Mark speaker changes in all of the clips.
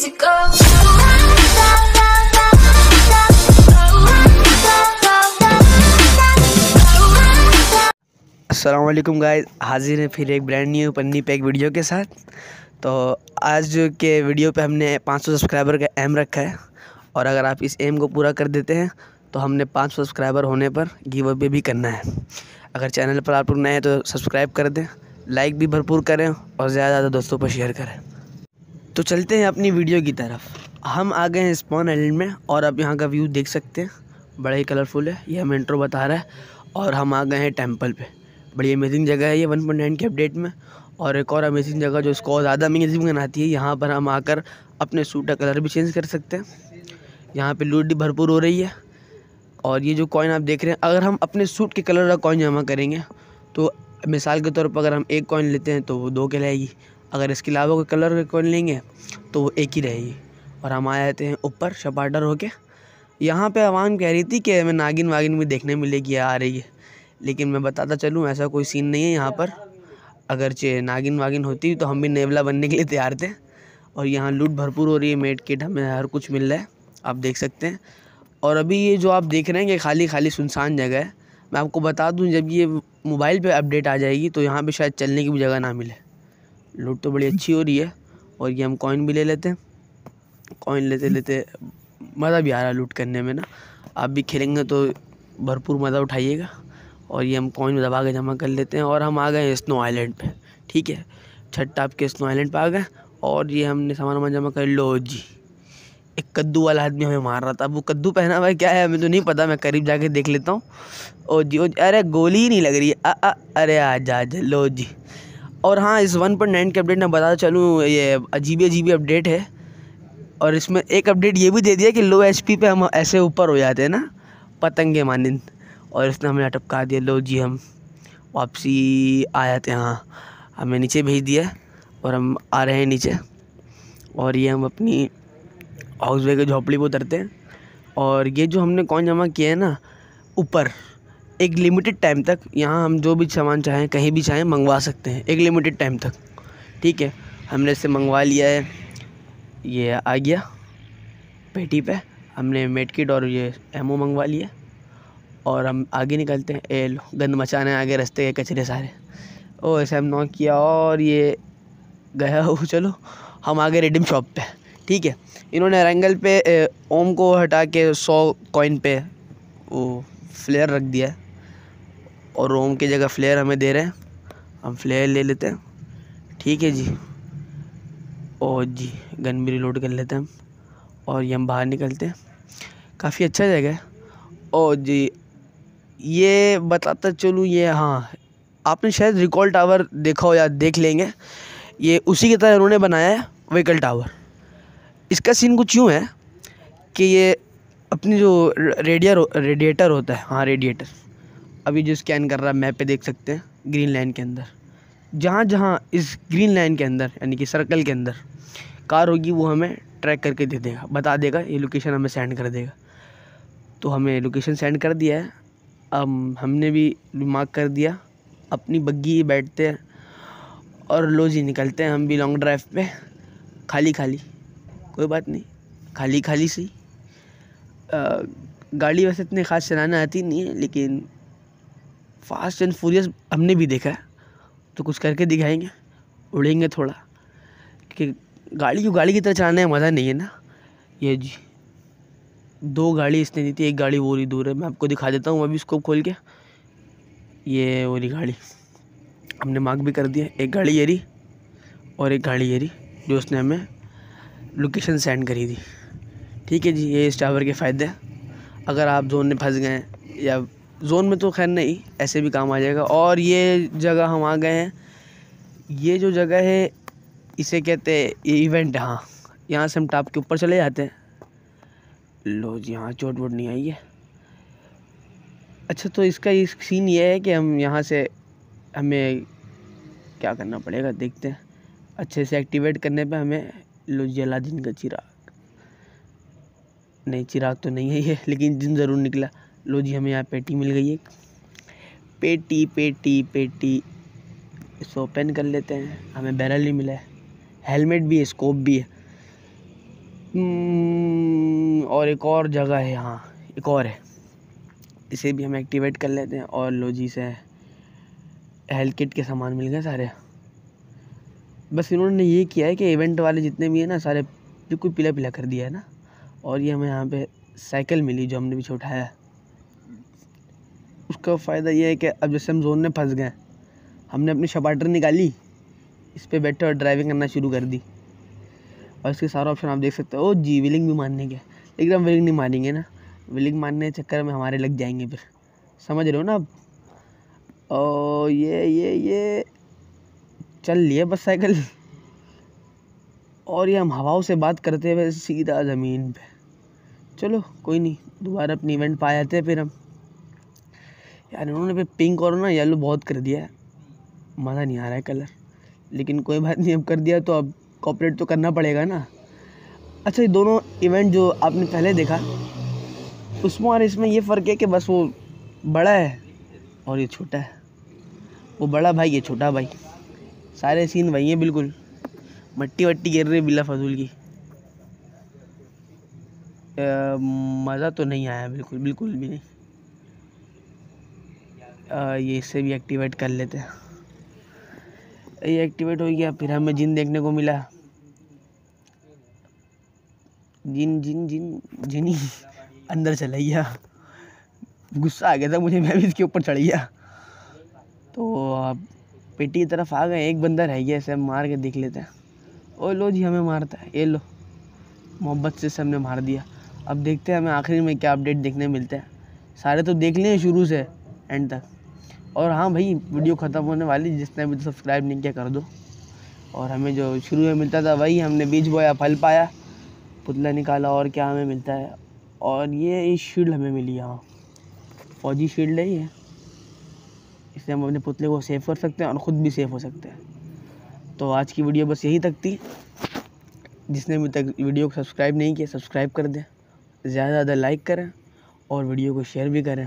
Speaker 1: years ago. हाजिर है फिर एक ब्रांड न्यू पन्नी पैक वीडियो के साथ तो आज के वीडियो पे हमने 500 सब्सक्राइबर का एम रखा है और अगर आप इस एम को पूरा कर देते हैं तो हमने 500 सब्सक्राइबर होने पर गिव अप भी करना है अगर चैनल पर आप लोग नए हैं तो सब्सक्राइब कर दें लाइक भी भरपूर करें और ज़्यादा ज़्यादा दोस्तों पर शेयर करें तो चलते हैं अपनी वीडियो की तरफ हम आ गए हैं स्पॉन आइलैंड में और आप यहाँ का व्यू देख सकते हैं बड़ा ही कलरफुल है ये हम इंट्रो बता रहा है और हम आ गए हैं टेम्पल पे बड़ी अमेजिंग जगह है ये वन पॉइंट नाइन के अपडेट में और एक और अमेजिंग जगह जो इसको और ज़्यादा अमेजिंग बनाती है यहाँ पर हम आकर अपने सूट का कलर भी चेंज कर सकते हैं यहाँ पर लूट भरपूर हो रही है और ये जो कॉइन आप देख रहे हैं अगर हम अपने सूट के कलर का कॉइन जमा करेंगे तो मिसाल के तौर पर अगर हम एक कॉइन लेते हैं तो वो दो के लाएगी अगर इसके अलावा कोई कलर को लेंगे तो वो एक ही रहेगी और हम आ जाते हैं ऊपर शपाटर होके यहाँ पे आवाम कह रही थी कि हमें नागिन वागिन भी देखने मिलेगी आ रही है लेकिन मैं बताता चलूँ ऐसा कोई सीन नहीं है यहाँ पर अगर चे नागिन वागिन होती तो हम भी नेवला बनने के लिए तैयार थे और यहाँ लूट भरपूर हो रही है मेड किट हमें हर कुछ मिल रहा है आप देख सकते हैं और अभी ये जो आप देख रहे हैं कि खाली खाली सुनसान जगह है मैं आपको बता दूं जब ये मोबाइल पे अपडेट आ जाएगी तो यहाँ पे शायद चलने की भी जगह ना मिले लूट तो बड़ी अच्छी हो रही है और ये हम कॉइन भी ले लेते हैं कॉइन लेते लेते मज़ा भी आ रहा है लूट करने में ना आप भी खेलेंगे तो भरपूर मज़ा उठाइएगा और ये हम कॉइन दबा के जमा कर लेते हैं और हम आ गए हैं स्नो आइलैंड पे ठीक है छत टाप के स्नो आइलैंड पे आ गए और ये हमने सामान वामान जमा कर लो जी एक कद्दू वाला आदमी हमें मार रहा था अब वो कद्दू पहना हुआ क्या है हमें तो नहीं पता मैं करीब जाके देख लेता हूँ ओ जी ओ जी अरे गोली ही नहीं लग रही है आ, अरे आ जा लो जी और हाँ इस वन पॉइंट नाइन के अपडेट में बताता चलूँ ये अजीब अजीब अपडेट है और इसमें एक अपडेट ये भी दे दिया कि लो एच पी पे हम ऐसे ऊपर हो जाते हैं ना पतंगे मानिंद और इसने हमें अटपका दिया लो जी हम वापसी आ जाते हैं हाँ हमें नीचे भेज दिया और हम आ रहे हैं नीचे और ये हम अपनी हाउस वे के झोपड़ी पर उतरते हैं और ये जो हमने कौन जमा किया है ना ऊपर एक लिमिटेड टाइम तक यहाँ हम जो भी सामान चाहें कहीं भी चाहें मंगवा सकते हैं एक लिमिटेड टाइम तक ठीक है हमने इसे मंगवा लिया है ये आ गया पेटी पे हमने मेट किट और ये एमओ मंगवा लिया और हम आगे निकलते हैं ए लो गंद मचाने आगे रास्ते के कचरे सारे ओ ऐसे हम नॉक किया और ये गया हो चलो हम आगे रेडिम शॉप पे ठीक है इन्होंने रंगल पे ओम को हटा के सौ कॉइन पे वो फ्लेयर रख दिया है और रोम की जगह फ्लेयर हमें दे रहे हैं हम फ्लेयर ले लेते हैं ठीक है जी और जी गन भी रिलोड कर लेते हैं हम और ये हम बाहर निकलते हैं काफ़ी अच्छा जगह है और जी ये बताता चलूँ ये हाँ आपने शायद रिकॉल टावर देखा हो या देख लेंगे ये उसी की तरह उन्होंने बनाया है व्हीकल टावर इसका सीन कुछ यूँ है कि ये अपनी जो रेडियर रेडिएटर होता है हाँ रेडिएटर अभी जो स्कैन कर रहा है मैप पे देख सकते हैं ग्रीन लाइन के अंदर जहाँ जहाँ इस ग्रीन लाइन के अंदर यानी कि सर्कल के अंदर कार होगी वो हमें ट्रैक करके दे देगा बता देगा ये लोकेशन हमें सेंड कर देगा तो हमें लोकेशन सेंड कर दिया है अब हमने भी मार्क कर दिया अपनी बग्गी बैठते हैं और लोज ही निकलते हैं हम भी लॉन्ग ड्राइव पे खाली खाली कोई बात नहीं खाली खाली सी गाड़ी वैसे इतने ख़ास चलाना आती नहीं है लेकिन फास्ट एंड फूरियस हमने भी देखा है तो कुछ करके दिखाएंगे उड़ेंगे थोड़ा कि गाड़ी को गाड़ी की तरह चलाने में मज़ा नहीं है ना ये जी दो गाड़ी इसने दी थी एक गाड़ी वो रही दूर है मैं आपको दिखा देता हूँ अभी उसको खोल के ये वो रही गाड़ी हमने मार्क भी कर दिया एक गाड़ी ये रही और एक गाड़ी ये रही जो उसने हमें लोकेशन सेंड करी थी ठीक है जी ये इस ड्राइवर के फ़ायदे हैं अगर आप जोन में फंस गए या ज़ोन में तो खैर नहीं ऐसे भी काम आ जाएगा और ये जगह हम आ गए हैं ये जो जगह है इसे कहते हैं ये इवेंट हाँ यहाँ से हम टॉप के ऊपर चले जाते हैं लो जी हाँ चोट वोट नहीं आई है अच्छा तो इसका इस सीन ये है कि हम यहाँ से हमें क्या करना पड़ेगा देखते हैं अच्छे से एक्टिवेट करने पे हमें लो जी अला का चिराग नहीं चिराग तो नहीं है ये लेकिन जिन ज़रूर निकला लो जी हमें यहाँ पेटी मिल गई एक पेटी पेटी पेटी इसको ओपन कर लेते हैं हमें बैरल ही मिला है हेलमेट भी है स्कोप भी है हम्म, और एक और जगह है यहाँ एक और है इसे भी हम एक्टिवेट कर लेते हैं और लो जी से हेल्थ किट के सामान मिल गए सारे बस इन्होंने ये किया है कि इवेंट वाले जितने भी हैं ना सारे बिल्कुल पीला पीला कर दिया है ना और ये हमें यहाँ पे साइकिल मिली जो हमने पीछे उठाया उसका फ़ायदा ये है कि अब जैसे हम जोन में फंस गए हमने अपनी शपाटर निकाली इस पर बैठे और ड्राइविंग करना शुरू कर दी और इसके सारा ऑप्शन आप देख सकते हो जी विलिंग भी मारने के लेकिन हम विलिंग नहीं मारेंगे ना विलिंग मारने के चक्कर में हमारे लग जाएंगे फिर समझ रहे हो ना आप ये ये ये चल लिए बस साइकिल और ये हम हवाओं से बात करते हुए सीधा ज़मीन पे चलो कोई नहीं दोबारा अपनी इवेंट पा जाते हैं फिर हम यार उन्होंने भी पिंक और ना येलो बहुत कर दिया है मज़ा नहीं आ रहा है कलर लेकिन कोई बात नहीं अब कर दिया तो अब कॉपरेट तो करना पड़ेगा ना अच्छा ये दोनों इवेंट जो आपने पहले देखा उसमें और इसमें ये फ़र्क है कि बस वो बड़ा है और ये छोटा है वो बड़ा भाई ये छोटा भाई सारे सीन वही हैं बिल्कुल मट्टी वट्टी गिर रही बिला फजूल की मज़ा तो नहीं आया बिल्कुल बिल्कुल भी नहीं ये इससे भी एक्टिवेट कर लेते हैं ये एक्टिवेट हो गया फिर हमें जिन देखने को मिला जिन जिन जिन जिन ही अंदर चला गया गुस्सा आ गया था मुझे मैं भी इसके ऊपर चढ़ गया तो पेटी की तरफ आ गए एक बंदा रह गया ऐसे मार के देख लेते हैं ओ लो जी हमें मारता है ये लो मोहब्बत से सबने मार दिया अब देखते हैं हमें आखिर में क्या अपडेट देखने मिलते हैं सारे तो देख लिए शुरू से एंड तक और हाँ भाई वीडियो ख़त्म होने वाली जिसने अभी तो सब्सक्राइब नहीं किया कर दो और हमें जो शुरू में मिलता था वही हमने बीज बोया फल पाया पुतला निकाला और क्या हमें मिलता है और ये शील्ड हमें मिली यहाँ फौजी शील्ड है ये इससे हम अपने पुतले को सेफ कर सकते हैं और ख़ुद भी सेफ हो सकते हैं तो आज की वीडियो बस यही तक थी जिसने अभी तक वीडियो को सब्सक्राइब नहीं किया सब्सक्राइब कर दें ज़्यादा ज़्यादा लाइक करें और वीडियो को शेयर भी करें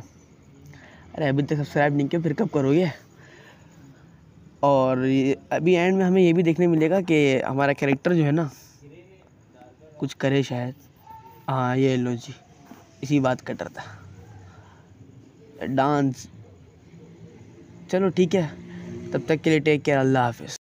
Speaker 1: अरे अभी तक सब्सक्राइब नहीं किया फिर कब करोगे और अभी एंड में हमें ये भी देखने मिलेगा कि हमारा कैरेक्टर जो है ना कुछ करे शायद हाँ ये लो जी इसी बात का डर था डांस चलो ठीक है तब तक के लिए टेक केयर अल्लाह हाफिज़